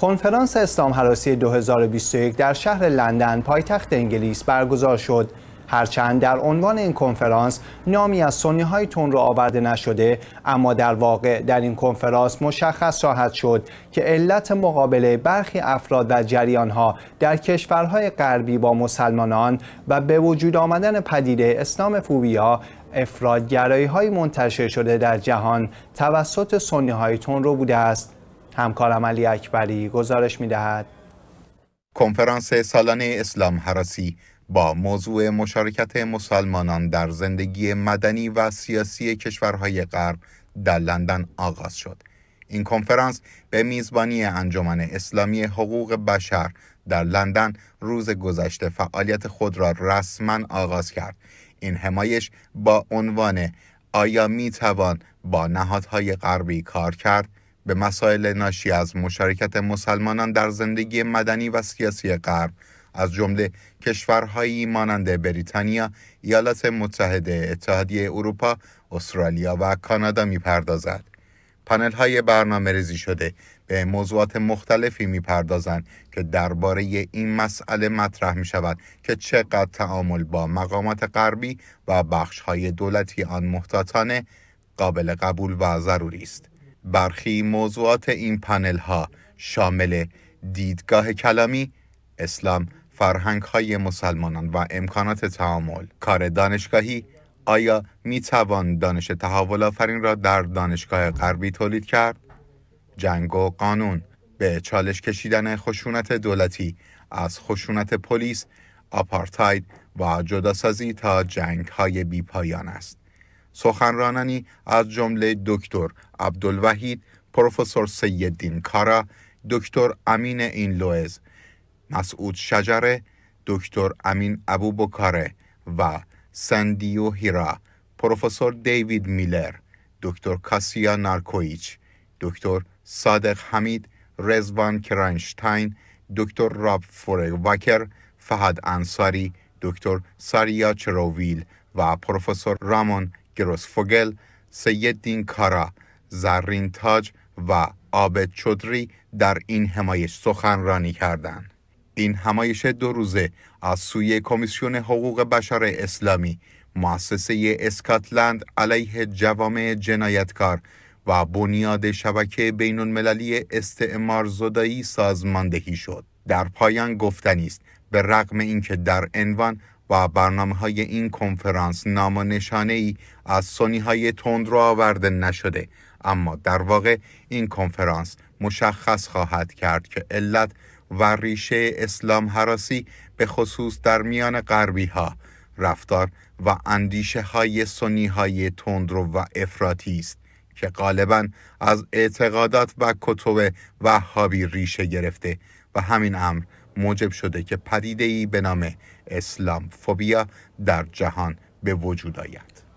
کنفرانس اسلام حراسی 2021 در شهر لندن پایتخت انگلیس برگزار شد هرچند در عنوان این کنفرانس نامی از سنی های تون را آورده نشده اما در واقع در این کنفرانس مشخص خواهد شد که علت مقابله برخی افراد و جریان ها در کشورهای غربی با مسلمانان و به وجود آمدن پدیده اسلام فوبیا گرایی های منتشر شده در جهان توسط سنی های تون رو بوده است همکارم علی اکبری گزارش دهد کنفرانس سالانه اسلام حراسی با موضوع مشارکت مسلمانان در زندگی مدنی و سیاسی کشورهای غرب در لندن آغاز شد این کنفرانس به میزبانی انجمن اسلامی حقوق بشر در لندن روز گذشته فعالیت خود را رسما آغاز کرد این همایش با عنوان آیا می توان با نهادهای غربی کار کرد به مسائل ناشی از مشارکت مسلمانان در زندگی مدنی و سیاسی غرب از جمله کشورهایی مانند بریتانیا، ایالات متحده، اتحادیه اروپا، استرالیا و کانادا میپردازد. پنل های برنامه شده به موضوعات مختلفی میپردازند که درباره این مسئله مطرح می شود که چقدر تعامل با مقامات غربی و بخش های دولتی آن محتاطانه قابل قبول و ضروری است. برخی موضوعات این پنل ها شامل دیدگاه کلامی، اسلام، فرهنگ های مسلمانان و امکانات تعامل، کار دانشگاهی، آیا می توان دانش تحول آفرین را در دانشگاه غربی تولید کرد؟ جنگ و قانون به چالش کشیدن خشونت دولتی از خشونت پلیس، آپارتاید و جداسازی تا جنگ های بی است. سخنرانانی از جمله دکتر عبدالوحید پروفسور سیدین کارا دکتر امین این لوئز مسعود شجره دکتر امین ابو بکاره و سندیو هیرا پروفسور دیوید میلر دکتر کاسیا نارکویچ دکتر صادق حمید رزوان کرانشتاین، دکتر راب وکر، فهد انصاری دکتر ساریا چروویل و پروفسور رامون سید دین کارا، زرین تاج و آبد چودری در این همایش سخنرانی کردند. این همایش دو روزه از سوی کمیسیون حقوق بشر اسلامی مؤسسه اسکاتلند علیه جوامع جنایتکار و بنیاد شبکه بین المللی استعمار زدایی سازماندهی شد. در پایان گفتنی است به رغم اینکه در عنوان و برنامه های این کنفرانس نام و نشانه ای از سونیهای های تند رو آورده نشده اما در واقع این کنفرانس مشخص خواهد کرد که علت و ریشه اسلام حراسی به خصوص در میان غربی ها رفتار و اندیشه های سنی های تندرو و افراطی است که غالبا از اعتقادات و کتب وهابی ریشه گرفته و همین امر موجب شده که ای به نام اسلام فوبیا در جهان به وجود آید